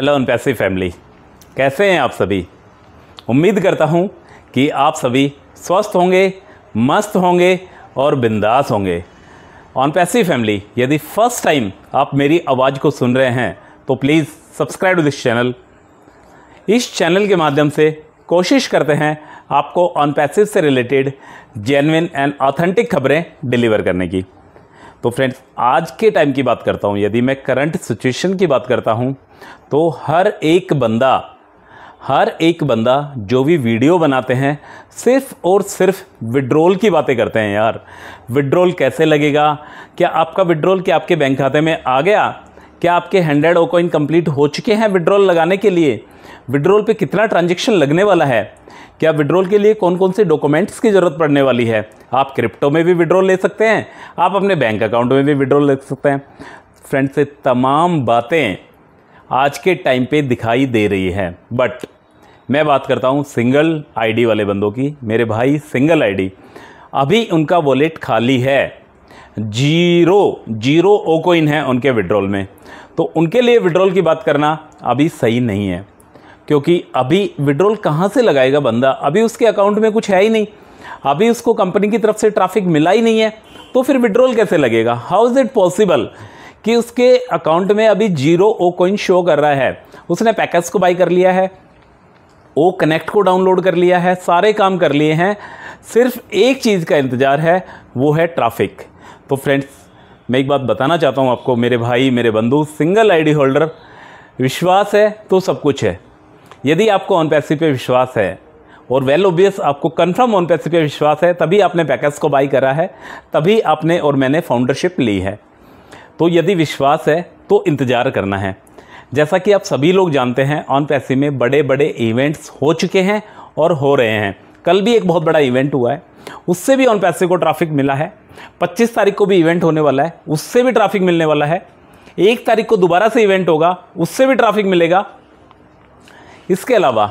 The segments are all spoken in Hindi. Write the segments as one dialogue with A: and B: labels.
A: हेलो अनपैसी फैमिली कैसे हैं आप सभी उम्मीद करता हूं कि आप सभी स्वस्थ होंगे मस्त होंगे और बिंदास होंगे ऑन ऑनपैसी फैमिली यदि फर्स्ट टाइम आप मेरी आवाज़ को सुन रहे हैं तो please subscribe to this channel इस चैनल के माध्यम से कोशिश करते हैं आपको ऑन पैसिव से रिलेटेड जेनविन एंड ऑथेंटिक खबरें डिलीवर करने की तो फ्रेंड्स आज के टाइम की बात करता हूँ यदि मैं करंट सिचुएशन की बात करता हूँ तो हर एक बंदा हर एक बंदा जो भी वीडियो बनाते हैं सिर्फ और सिर्फ विड्रोल की बातें करते हैं यार विड्रोल कैसे लगेगा क्या आपका विड्रोल क्या आपके बैंक खाते में आ गया क्या आपके हंड्रेड ओ कोइन कम्प्लीट हो चुके हैं विड्रॉल लगाने के लिए विड्रॉल पे कितना ट्रांजेक्शन लगने वाला है क्या विड्रॉल के लिए कौन कौन से डॉक्यूमेंट्स की ज़रूरत पड़ने वाली है आप क्रिप्टो में भी विड्रॉल ले सकते हैं आप अपने बैंक अकाउंट में भी विड्रॉल ले सकते हैं फ्रेंड्स ये तमाम बातें आज के टाइम पे दिखाई दे रही है बट मैं बात करता हूँ सिंगल आईडी वाले बंदों की मेरे भाई सिंगल आईडी अभी उनका वॉलेट खाली है जीरो जीरो ओ है उनके विड्रॉल में तो उनके लिए विड्रॉल की बात करना अभी सही नहीं है क्योंकि अभी विड्रॉल कहाँ से लगाएगा बंदा अभी उसके अकाउंट में कुछ है ही नहीं अभी उसको कंपनी की तरफ से ट्रैफिक मिला ही नहीं है तो फिर विड्रॉल कैसे लगेगा हाउ इज़ इट पॉसिबल कि उसके अकाउंट में अभी जीरो ओ कोइन शो कर रहा है उसने पैकेज को बाई कर लिया है ओ कनेक्ट को डाउनलोड कर लिया है सारे काम कर लिए हैं सिर्फ एक चीज़ का इंतज़ार है वो है ट्राफिक तो फ्रेंड्स मैं एक बात बताना चाहता हूँ आपको मेरे भाई मेरे बंधु सिंगल आईडी होल्डर विश्वास है तो सब कुछ है यदि आपको ऑन पैसे पे विश्वास है और वेल ओबियस आपको कन्फर्म ऑन पैसे पे विश्वास है तभी आपने पैकेज को बाई करा है तभी आपने और मैंने फाउंडरशिप ली है तो यदि विश्वास है तो इंतज़ार करना है जैसा कि आप सभी लोग जानते हैं ऑन पैसे में बड़े बड़े इवेंट्स हो चुके हैं और हो रहे हैं कल भी एक बहुत बड़ा इवेंट हुआ है उससे भी ऑन पैसे को ट्रैफिक मिला है पच्चीस तारीख को भी इवेंट होने वाला है उससे भी ट्रैफिक मिलने वाला है एक तारीख को दोबारा से इवेंट होगा उससे भी ट्रैफिक मिलेगा इसके अलावा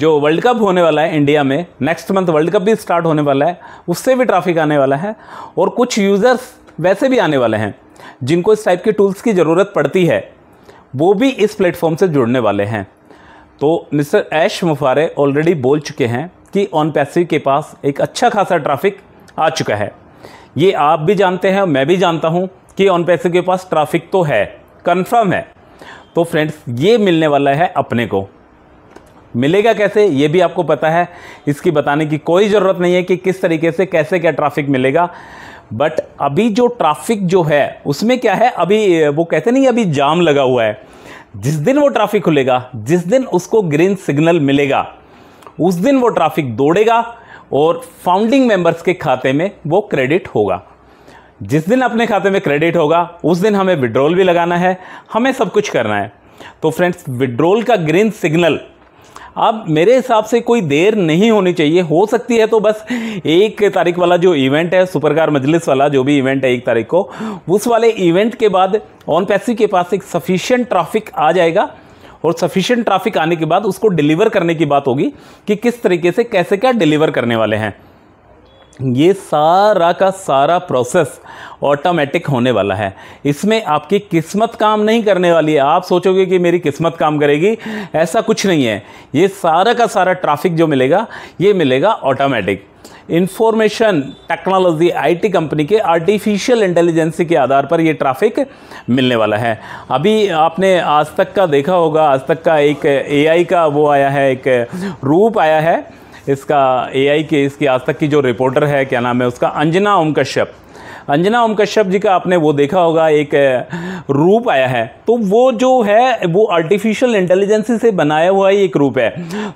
A: जो वर्ल्ड कप होने वाला है इंडिया में नेक्स्ट मंथ वर्ल्ड कप भी स्टार्ट होने वाला है उससे भी ट्रैफिक आने वाला है और कुछ यूज़र्स वैसे भी आने वाले हैं जिनको इस टाइप के टूल्स की ज़रूरत पड़ती है वो भी इस प्लेटफॉर्म से जुड़ने वाले हैं तो मिस्टर ऐश मुफारे ऑलरेडी बोल चुके हैं कि ऑन पैसिव के पास एक अच्छा खासा ट्रैफिक आ चुका है ये आप भी जानते हैं मैं भी जानता हूँ कि ऑन पैसे के पास ट्रैफिक तो है कन्फर्म है तो फ्रेंड्स ये मिलने वाला है अपने को मिलेगा कैसे ये भी आपको पता है इसकी बताने की कोई ज़रूरत नहीं है कि किस तरीके से कैसे क्या ट्रैफिक मिलेगा बट अभी जो ट्रैफिक जो है उसमें क्या है अभी वो कहते नहीं अभी जाम लगा हुआ है जिस दिन वो ट्रैफिक खुलेगा जिस दिन उसको ग्रीन सिग्नल मिलेगा उस दिन वो ट्रैफिक दौड़ेगा और फाउंडिंग मेंबर्स के खाते में वो क्रेडिट होगा जिस दिन अपने खाते में क्रेडिट होगा उस दिन हमें विड्रॉल भी लगाना है हमें सब कुछ करना है तो फ्रेंड्स विड्रॉल का ग्रीन सिग्नल अब मेरे हिसाब से कोई देर नहीं होनी चाहिए हो सकती है तो बस एक तारीख वाला जो इवेंट है सुपरकार मजलिस वाला जो भी इवेंट है एक तारीख को उस वाले इवेंट के बाद ऑन पैसिव के पास एक सफिशियंट ट्रैफिक आ जाएगा और सफिशियंट ट्रैफिक आने के बाद उसको डिलीवर करने की बात होगी कि किस तरीके से कैसे क्या डिलीवर करने वाले हैं ये सारा का सारा प्रोसेस ऑटोमेटिक होने वाला है इसमें आपकी किस्मत काम नहीं करने वाली है आप सोचोगे कि मेरी किस्मत काम करेगी ऐसा कुछ नहीं है ये सारा का सारा ट्रैफिक जो मिलेगा ये मिलेगा automatic information technology IT company के आर्टिफिशियल इंटेलिजेंसी के आधार पर ये ट्रैफिक मिलने वाला है अभी आपने आज तक का देखा होगा आज तक का एक एआई का वो आया है एक रूप आया है इसका एआई के इसकी आज तक की जो रिपोर्टर है क्या नाम है उसका अंजना ओम कश्यप अंजना ओम कश्यप जी का आपने वो देखा होगा एक रूप आया है तो वो जो है वो आर्टिफिशियल इंटेलिजेंसी से बनाया हुआ एक रूप है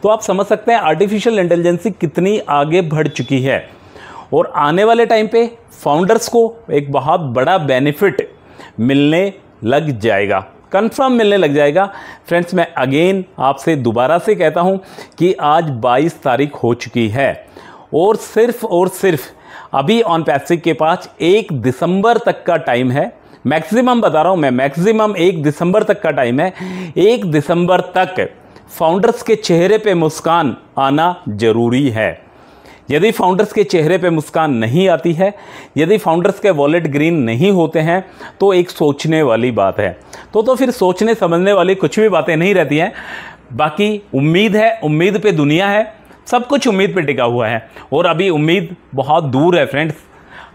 A: तो आप समझ सकते हैं आर्टिफिशियल इंटेलिजेंसी कितनी आगे बढ़ चुकी है और आने वाले टाइम पे फाउंडर्स को एक बहुत बड़ा बेनिफिट मिलने लग जाएगा कन्फर्म मिलने लग जाएगा फ्रेंड्स मैं अगेन आपसे दोबारा से कहता हूँ कि आज 22 तारीख हो चुकी है और सिर्फ और सिर्फ अभी ऑन पैसिक के पास एक दिसंबर तक का टाइम है मैक्सिमम बता रहा हूँ मैं मैक्सिमम एक दिसंबर तक का टाइम है एक दिसंबर तक फाउंडर्स के चेहरे पे मुस्कान आना ज़रूरी है यदि फाउंडर्स के चेहरे पे मुस्कान नहीं आती है यदि फाउंडर्स के वॉलेट ग्रीन नहीं होते हैं तो एक सोचने वाली बात है तो तो फिर सोचने समझने वाली कुछ भी बातें नहीं रहती हैं बाकी उम्मीद है उम्मीद पे दुनिया है सब कुछ उम्मीद पे टिका हुआ है और अभी उम्मीद बहुत दूर है फ्रेंड्स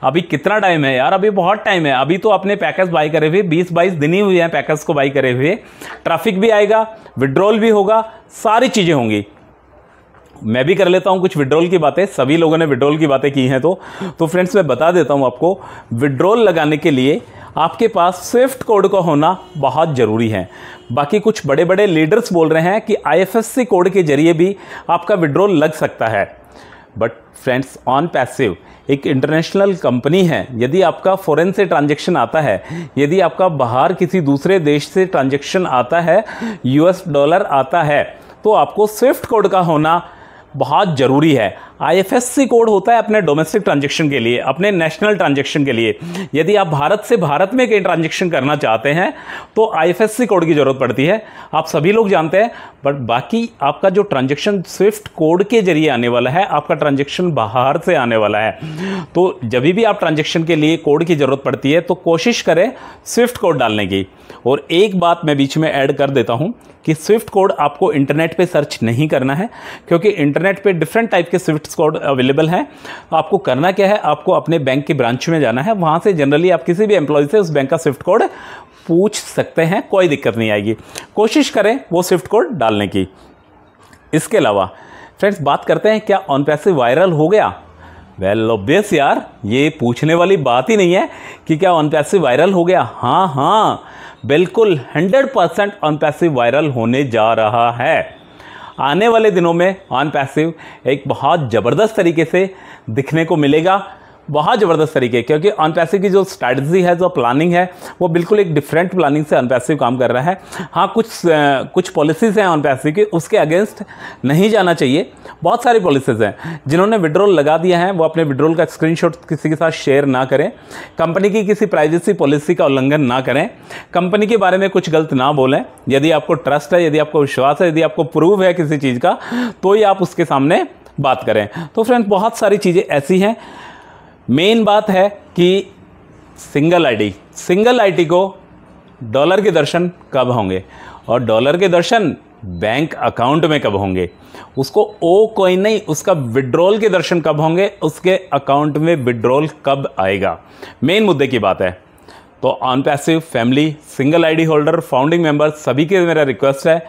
A: अभी कितना टाइम है यार अभी बहुत टाइम है अभी तो अपने पैकेज बाई करे हुए बीस बाईस दिन ही हुए हैं पैकेज को बाई करे हुए ट्रैफिक भी आएगा विड्रॉल भी होगा सारी चीज़ें होंगी मैं भी कर लेता हूँ कुछ विड्रॉल की बातें सभी लोगों ने विड्रॉल की बातें की हैं तो तो फ्रेंड्स मैं बता देता हूँ आपको विड्रॉल लगाने के लिए आपके पास स्विफ्ट कोड का होना बहुत ज़रूरी है बाकी कुछ बड़े बड़े लीडर्स बोल रहे हैं कि आईएफएससी कोड के जरिए भी आपका विड्रॉल लग सकता है बट फ्रेंड्स ऑन पैसिव एक इंटरनेशनल कंपनी है यदि आपका फ़ॉरेन से ट्रांजेक्शन आता है यदि आपका बाहर किसी दूसरे देश से ट्रांजेक्शन आता है यूएस डॉलर आता है तो आपको स्विफ्ट कोड का होना बहुत ज़रूरी है आईएफएससी कोड होता है अपने डोमेस्टिक ट्रांजेक्शन के लिए अपने नेशनल ट्रांजेक्शन के लिए यदि आप भारत से भारत में कहीं ट्रांजेक्शन करना चाहते हैं तो आईएफएससी कोड की ज़रूरत पड़ती है आप सभी लोग जानते हैं बट बाकी आपका जो ट्रांजेक्शन स्विफ्ट कोड के जरिए आने वाला है आपका ट्रांजेक्शन बाहर से आने वाला है तो जब भी आप ट्रांजेक्शन के लिए कोड की ज़रूरत पड़ती है तो कोशिश करें स्विफ्ट कोड डालने की और एक बात मैं बीच में ऐड कर देता हूँ कि स्विफ्ट कोड आपको इंटरनेट पे सर्च नहीं करना है क्योंकि इंटरनेट पे डिफरेंट टाइप के स्विफ्ट गिफ्ट कार्ड अवेलेबल हैं तो आपको करना क्या है आपको अपने बैंक की ब्रांच में जाना है वहाँ से जनरली आप किसी भी एम्प्लॉय से उस बैंक का स्विफ्ट कोड पूछ सकते हैं कोई दिक्कत नहीं आएगी कोशिश करें वो स्विफ्ट कोड डालने की इसके अलावा फ्रेंड्स बात करते हैं क्या ऑन पैसे वायरल हो गया वेल well, ऑब्वियस यार ये पूछने वाली बात ही नहीं है कि क्या ऑन पैसे वायरल हो गया हाँ हाँ बिल्कुल 100% परसेंट ऑन पैसे वायरल होने जा रहा है आने वाले दिनों में ऑन पैसिव एक बहुत ज़बरदस्त तरीके से दिखने को मिलेगा बहुत ज़बरदस्त तरीके है क्योंकि अनपैसिव की जो स्ट्रैटी है जो प्लानिंग है वो बिल्कुल एक डिफरेंट प्लानिंग से अनपैसिव काम कर रहा है हाँ कुछ कुछ पॉलिसीज़ हैं अनपैसिव की उसके अगेंस्ट नहीं जाना चाहिए बहुत सारी पॉलिसीज़ हैं जिन्होंने विड्रोल लगा दिया है वो अपने विड्रोल का स्क्रीन किसी के साथ शेयर ना करें कंपनी की किसी प्राइवेसी पॉलिसी का उल्लंघन ना करें कंपनी के बारे में कुछ गलत ना बोलें यदि आपको ट्रस्ट है यदि आपको विश्वास है यदि आपको प्रूव है किसी चीज़ का तो ही आप उसके सामने बात करें तो फ्रेंड बहुत सारी चीज़ें ऐसी हैं मेन बात है कि सिंगल आईडी सिंगल आईडी को डॉलर के दर्शन कब होंगे और डॉलर के दर्शन बैंक अकाउंट में कब होंगे उसको ओ कोई नहीं उसका विड्रॉल के दर्शन कब होंगे उसके अकाउंट में विड्रॉल कब आएगा मेन मुद्दे की बात है तो Onpassive family single ID holder founding member सभी के मेरा रिक्वेस्ट है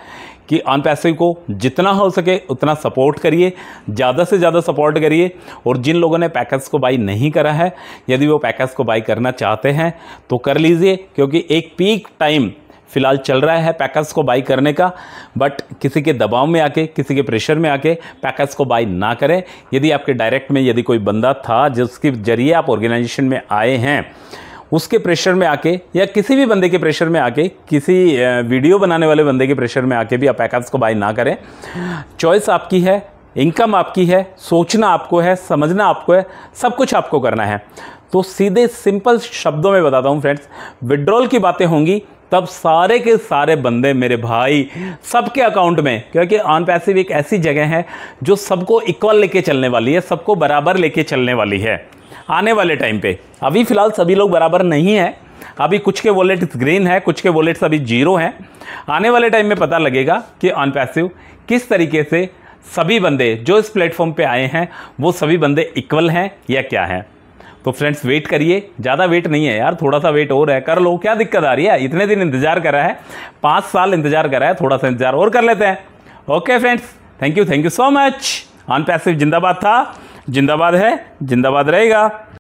A: कि अन पैसे को जितना हो सके उतना सपोर्ट करिए ज़्यादा से ज़्यादा सपोर्ट करिए और जिन लोगों ने पैकेज को बाई नहीं करा है यदि वो पैकेज को बाई करना चाहते हैं तो कर लीजिए क्योंकि एक पीक टाइम फ़िलहाल चल रहा है पैकेज को बाई करने का बट किसी के दबाव में आके किसी के प्रेशर में आके पैकेज को बाई ना करें यदि आपके डायरेक्ट में यदि कोई बंदा था जिसके ज़रिए आप ऑर्गेनाइजेशन में आए हैं उसके प्रेशर में आके या किसी भी बंदे के प्रेशर में आके किसी वीडियो बनाने वाले बंदे के प्रेशर में आके भी आप पैकअप्स को बाय ना करें चॉइस आपकी है इनकम आपकी है सोचना आपको है समझना आपको है सब कुछ आपको करना है तो सीधे सिंपल शब्दों में बताता हूँ फ्रेंड्स विड्रॉल की बातें होंगी तब सारे के सारे बंदे मेरे भाई सबके अकाउंट में क्योंकि ऑन पैसिव एक ऐसी जगह है जो सबको इक्वल लेके चलने वाली है सबको बराबर लेके चलने वाली है आने वाले टाइम पे अभी फ़िलहाल सभी लोग बराबर नहीं हैं अभी कुछ के वॉलेट ग्रीन है कुछ के वॉलेट्स अभी जीरो हैं आने वाले टाइम में पता लगेगा कि ऑन पैसिव किस तरीके से सभी बंदे जो इस प्लेटफॉर्म पे आए हैं वो सभी बंदे इक्वल हैं या क्या हैं तो फ्रेंड्स वेट करिए ज़्यादा वेट नहीं है यार थोड़ा सा वेट और है कर लो क्या दिक्कत आ रही है इतने दिन इंतज़ार कर रहा है पाँच साल इंतज़ार कर रहा है थोड़ा सा इंतज़ार और कर लेते हैं okay friends thank you thank you so much Onpassive जिंदाबाद था जिंदाबाद है जिंदाबाद रहेगा